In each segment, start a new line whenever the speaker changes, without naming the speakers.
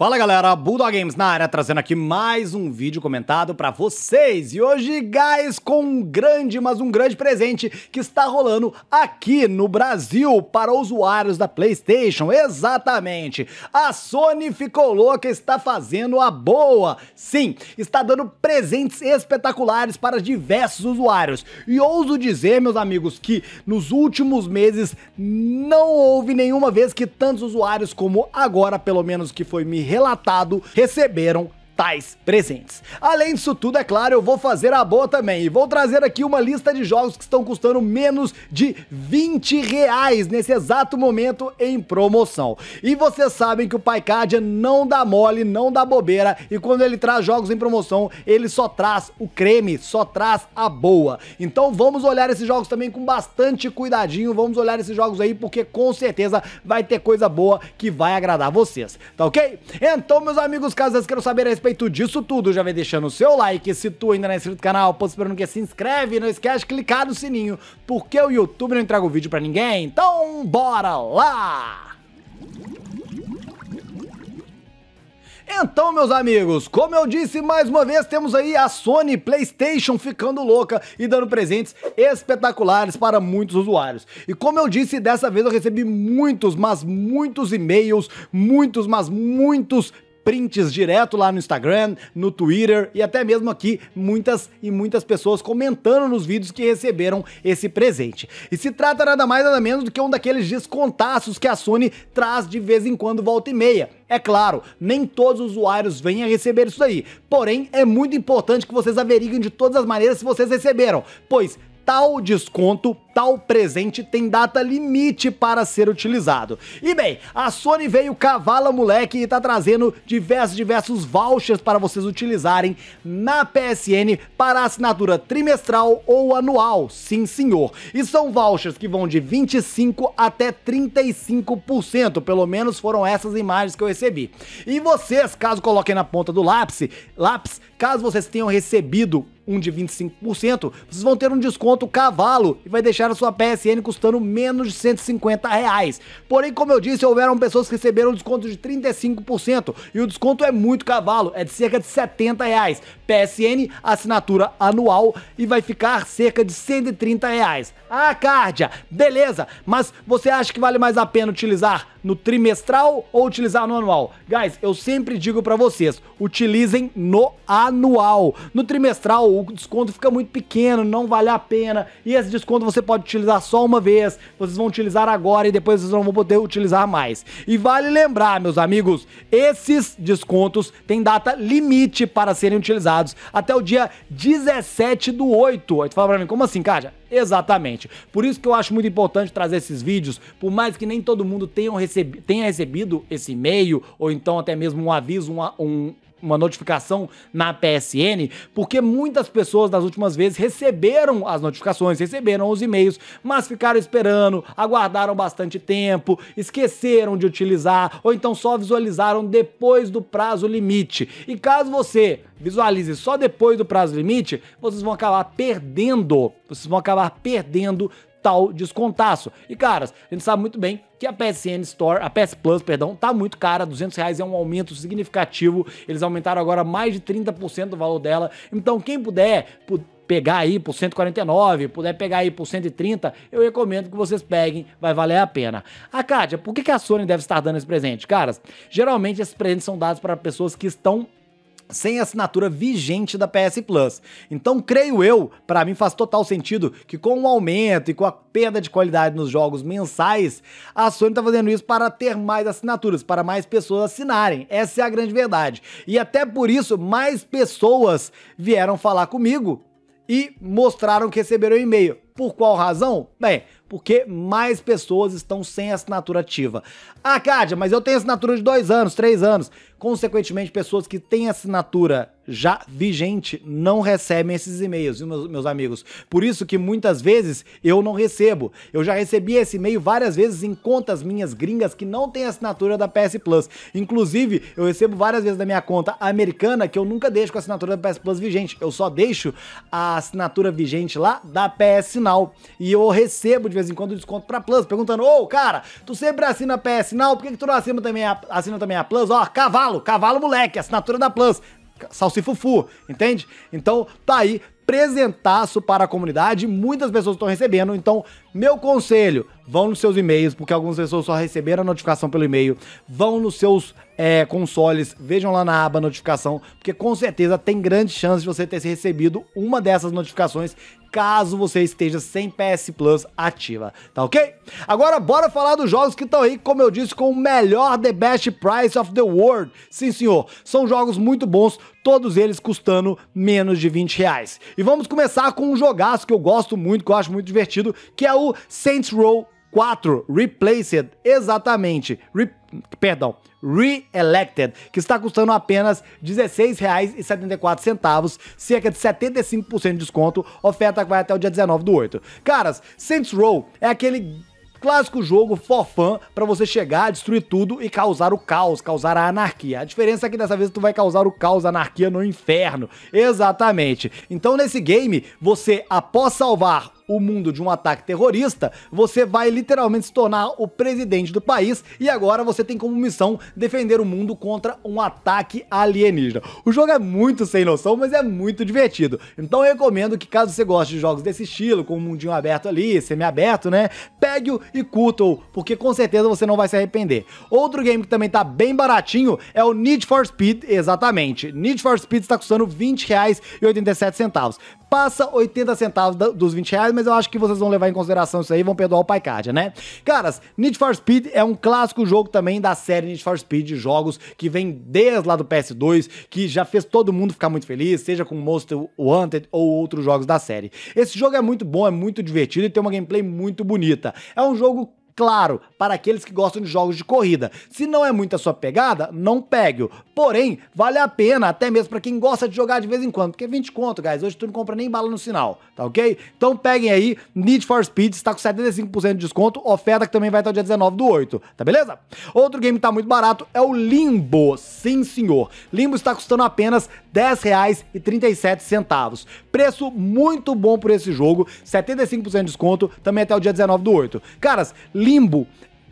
Fala galera, Bulldog Games na área, trazendo aqui mais um vídeo comentado para vocês. E hoje, guys, com um grande, mas um grande presente que está rolando aqui no Brasil para usuários da PlayStation. Exatamente. A Sony ficou louca, está fazendo a boa. Sim, está dando presentes espetaculares para diversos usuários. E ouso dizer, meus amigos, que nos últimos meses não houve nenhuma vez que tantos usuários como agora, pelo menos que foi me relatado receberam tais presentes. Além disso tudo, é claro, eu vou fazer a boa também e vou trazer aqui uma lista de jogos que estão custando menos de 20 reais nesse exato momento em promoção. E vocês sabem que o Paicadia não dá mole, não dá bobeira e quando ele traz jogos em promoção, ele só traz o creme, só traz a boa. Então vamos olhar esses jogos também com bastante cuidadinho, vamos olhar esses jogos aí porque com certeza vai ter coisa boa que vai agradar vocês, tá ok? Então meus amigos, caso vocês queiram saber a respeito respeito disso tudo, já vem deixando o seu like. Se tu ainda não é inscrito no canal, pô, esperando que se inscreve. Não esquece de clicar no sininho, porque o YouTube não entrega o vídeo pra ninguém. Então, bora lá! Então, meus amigos, como eu disse mais uma vez, temos aí a Sony PlayStation ficando louca e dando presentes espetaculares para muitos usuários. E como eu disse, dessa vez eu recebi muitos, mas muitos e-mails, muitos, mas muitos prints direto lá no Instagram, no Twitter e até mesmo aqui muitas e muitas pessoas comentando nos vídeos que receberam esse presente. E se trata nada mais nada menos do que um daqueles descontaços que a Sony traz de vez em quando volta e meia. É claro, nem todos os usuários vêm a receber isso daí, porém é muito importante que vocês averiguem de todas as maneiras se vocês receberam, pois tal desconto tal presente tem data limite para ser utilizado. E bem, a Sony veio cavala moleque e tá trazendo diversos, diversos vouchers para vocês utilizarem na PSN para assinatura trimestral ou anual, sim senhor. E são vouchers que vão de 25% até 35%, pelo menos foram essas imagens que eu recebi. E vocês, caso coloquem na ponta do lápis, lápis caso vocês tenham recebido um de 25%, vocês vão ter um desconto cavalo e vai deixar deixar a sua PSN custando menos de 150 reais. Porém, como eu disse, houveram pessoas que receberam um desconto de 35% e o desconto é muito cavalo, é de cerca de 70 reais. PSN, assinatura anual e vai ficar cerca de 130 reais. Ah, Cárdia, beleza, mas você acha que vale mais a pena utilizar no trimestral ou utilizar no anual? Guys, eu sempre digo para vocês, utilizem no anual. No trimestral o desconto fica muito pequeno, não vale a pena e esse desconto você pode pode utilizar só uma vez, vocês vão utilizar agora e depois vocês não vão poder utilizar mais. E vale lembrar, meus amigos, esses descontos têm data limite para serem utilizados até o dia 17 do 8. Aí tu fala pra mim, como assim, Kaja? Exatamente. Por isso que eu acho muito importante trazer esses vídeos, por mais que nem todo mundo tenha, recebi tenha recebido esse e-mail, ou então até mesmo um aviso, um, uma notificação na PSN, porque muitas pessoas nas últimas vezes receberam as notificações, receberam os e-mails, mas ficaram esperando, aguardaram bastante tempo, esqueceram de utilizar ou então só visualizaram depois do prazo limite. E caso você visualize só depois do prazo limite, vocês vão acabar perdendo, vocês vão acabar perdendo tal descontaço. E caras, a gente sabe muito bem que a PSN Store, a PS Plus, perdão, tá muito cara, 200 reais é um aumento significativo, eles aumentaram agora mais de 30% do valor dela, então quem puder, pu pegar aí por 149, puder pegar aí por 130, eu recomendo que vocês peguem, vai valer a pena. A ah, Kátia, por que a Sony deve estar dando esse presente? Caras, geralmente esses presentes são dados para pessoas que estão sem assinatura vigente da PS Plus. Então, creio eu, para mim faz total sentido que com o aumento e com a perda de qualidade nos jogos mensais, a Sony está fazendo isso para ter mais assinaturas, para mais pessoas assinarem. Essa é a grande verdade. E até por isso, mais pessoas vieram falar comigo e mostraram que receberam e-mail. Por qual razão? Bem, porque mais pessoas estão sem assinatura ativa. Ah, Cádia, mas eu tenho assinatura de dois anos, três anos. Consequentemente, pessoas que têm assinatura já vigente não recebem esses e-mails, meus, meus amigos. Por isso que muitas vezes eu não recebo. Eu já recebi esse e-mail várias vezes em contas minhas gringas que não têm assinatura da PS Plus. Inclusive, eu recebo várias vezes da minha conta americana que eu nunca deixo com a assinatura da PS Plus vigente. Eu só deixo a assinatura vigente lá da PS Now. Now. E eu recebo de vez em quando desconto pra Plus, perguntando: Ô, oh, cara, tu sempre assina PS Now, por que, que tu não assina também, a, assina também a Plus? Ó, cavalo, cavalo moleque, assinatura da Plus. Salsifufu, entende? Então tá aí, presentaço para a comunidade, muitas pessoas estão recebendo, então meu conselho, vão nos seus e-mails, porque algumas pessoas só receberam a notificação pelo e-mail, vão nos seus é, consoles, vejam lá na aba notificação, porque com certeza tem grande chance de você ter recebido uma dessas notificações caso você esteja sem PS Plus ativa, tá ok? Agora bora falar dos jogos que estão aí, como eu disse, com o melhor The Best Price of the World. Sim, senhor, são jogos muito bons, todos eles custando menos de 20 reais. E vamos começar com um jogaço que eu gosto muito, que eu acho muito divertido, que é o Saints Row 4. Replaced, exatamente. Re, perdão, Re-Elected, que está custando apenas R$ 16,74, cerca de 75% de desconto, oferta que vai até o dia 19 do 8. Caras, Saints Row é aquele clássico jogo for para você chegar, destruir tudo e causar o caos, causar a anarquia. A diferença é que dessa vez tu vai causar o caos, a anarquia no inferno. Exatamente. Então nesse game, você após salvar o mundo de um ataque terrorista, você vai literalmente se tornar o presidente do país e agora você tem como missão defender o mundo contra um ataque alienígena. O jogo é muito sem noção, mas é muito divertido. Então eu recomendo que caso você goste de jogos desse estilo, com um mundinho aberto ali, semi-aberto, né? Pegue-o e curta-o, porque com certeza você não vai se arrepender. Outro game que também tá bem baratinho é o Need for Speed, exatamente. Need for Speed está custando R$ 20,87. Passa 80 centavos dos 20 reais, mas eu acho que vocês vão levar em consideração isso aí e vão perdoar o Paicardia, né? Caras, Need for Speed é um clássico jogo também da série Need for Speed de jogos que vem desde lá do PS2, que já fez todo mundo ficar muito feliz, seja com Monster Wanted ou outros jogos da série. Esse jogo é muito bom, é muito divertido e tem uma gameplay muito bonita. É um jogo Claro, para aqueles que gostam de jogos de corrida. Se não é muito a sua pegada, não pegue-o. Porém, vale a pena, até mesmo para quem gosta de jogar de vez em quando, porque é 20 conto, guys. Hoje tu não compra nem bala no sinal, tá ok? Então peguem aí, Need for Speed está com 75% de desconto, oferta que também vai até o dia 19 do 8, tá beleza? Outro game que tá muito barato é o Limbo, sim senhor. Limbo está custando apenas R$ 10,37. Preço muito bom por esse jogo, 75% de desconto, também até o dia 19 do 8. Caras, Limbo limbo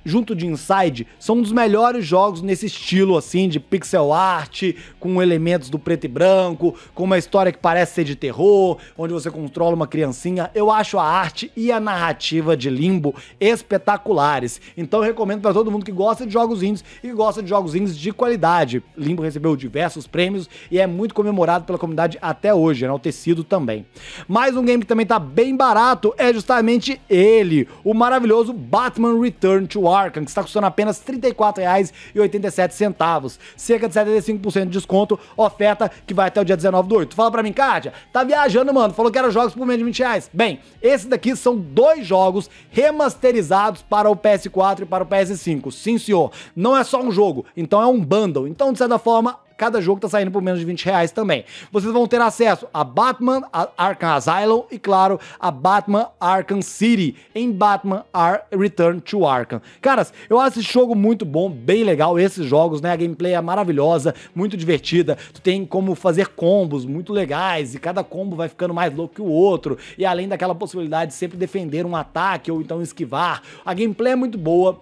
junto de Inside, são um dos melhores jogos nesse estilo assim de pixel art, com elementos do preto e branco, com uma história que parece ser de terror, onde você controla uma criancinha. Eu acho a arte e a narrativa de Limbo espetaculares. Então recomendo para todo mundo que gosta de jogos indies e gosta de jogos indies de qualidade. Limbo recebeu diversos prêmios e é muito comemorado pela comunidade até hoje, né? tecido também. Mais um game que também tá bem barato é justamente ele, o maravilhoso Batman Return to Arkham, que está custando apenas R$ 34,87. Cerca de 75% de desconto, oferta que vai até o dia 19 do 8. Fala pra mim, Kátia, tá viajando, mano, falou que era jogos por menos de 20 reais. Bem, esses daqui são dois jogos remasterizados para o PS4 e para o PS5. Sim, senhor. Não é só um jogo, então é um bundle. Então, de certa forma, Cada jogo tá saindo por menos de 20 reais também. Vocês vão ter acesso a Batman a Arkham Asylum e, claro, a Batman Arkham City em Batman Ar Return to Arkham. Caras, eu acho esse jogo muito bom, bem legal. Esses jogos, né? A gameplay é maravilhosa, muito divertida. Tu tem como fazer combos muito legais e cada combo vai ficando mais louco que o outro. E além daquela possibilidade de sempre defender um ataque ou então esquivar. A gameplay é muito boa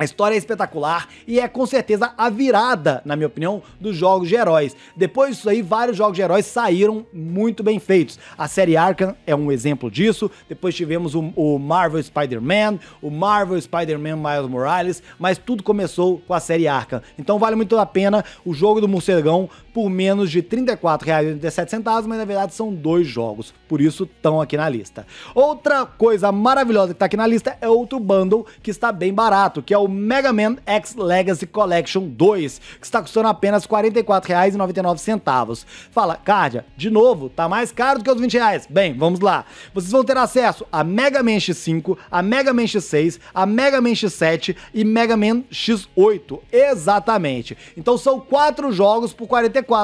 a história é espetacular e é com certeza a virada, na minha opinião, dos jogos de heróis. Depois disso aí, vários jogos de heróis saíram muito bem feitos. A série Arkham é um exemplo disso. Depois tivemos o, o Marvel Spider-Man, o Marvel Spider-Man Miles Morales, mas tudo começou com a série Arkham. Então vale muito a pena o jogo do morcegão por menos de R$ 34,87, mas na verdade são dois jogos, por isso estão aqui na lista. Outra coisa maravilhosa que está aqui na lista é outro bundle que está bem barato, que é o Mega Man X Legacy Collection 2, que está custando apenas R$ 44,99. Fala, Cárdia, de novo, tá mais caro do que os 20 reais. Bem, vamos lá. Vocês vão ter acesso a Mega Man X5, a Mega Man X6, a Mega Man X7 e Mega Man X8. Exatamente. Então são quatro jogos por 44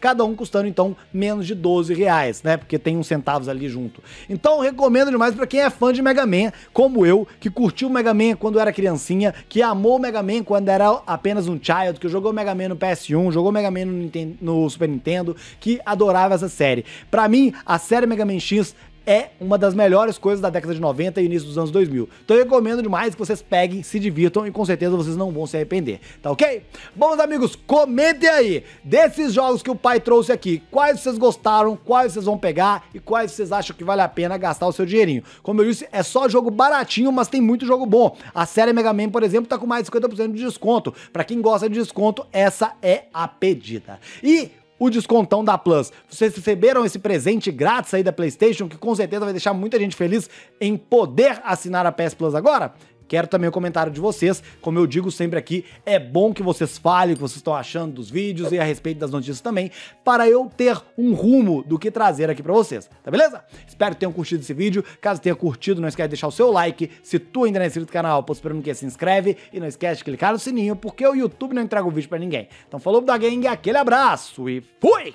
cada um custando então menos de 12 né? Porque tem uns centavos ali junto. Então recomendo demais para quem é fã de Mega Man, como eu, que curtiu Mega Man quando era criancinha que amou Mega Man quando era apenas um child, que jogou Mega Man no PS1, jogou Mega Man no, Nintendo, no Super Nintendo, que adorava essa série. Para mim, a série Mega Man X é uma das melhores coisas da década de 90 e início dos anos 2000. Então eu recomendo demais que vocês peguem, se divirtam e com certeza vocês não vão se arrepender, tá ok? Bom, meus amigos, comentem aí desses jogos que o pai trouxe aqui, quais vocês gostaram, quais vocês vão pegar e quais vocês acham que vale a pena gastar o seu dinheirinho. Como eu disse, é só jogo baratinho, mas tem muito jogo bom. A série Mega Man, por exemplo, tá com mais de 50% de desconto. Para quem gosta de desconto, essa é a pedida. E o descontão da Plus. Vocês receberam esse presente grátis aí da PlayStation, que com certeza vai deixar muita gente feliz em poder assinar a PS Plus agora? Quero também o comentário de vocês. Como eu digo sempre aqui, é bom que vocês falem o que vocês estão achando dos vídeos e a respeito das notícias também, para eu ter um rumo do que trazer aqui para vocês, tá beleza? Espero que tenham curtido esse vídeo. Caso tenha curtido, não esquece de deixar o seu like. Se tu ainda não é inscrito no canal, posso esperando que se inscreve e não esquece de clicar no sininho, porque o YouTube não entrega o vídeo para ninguém. Então falou da Gang, aquele abraço e fui!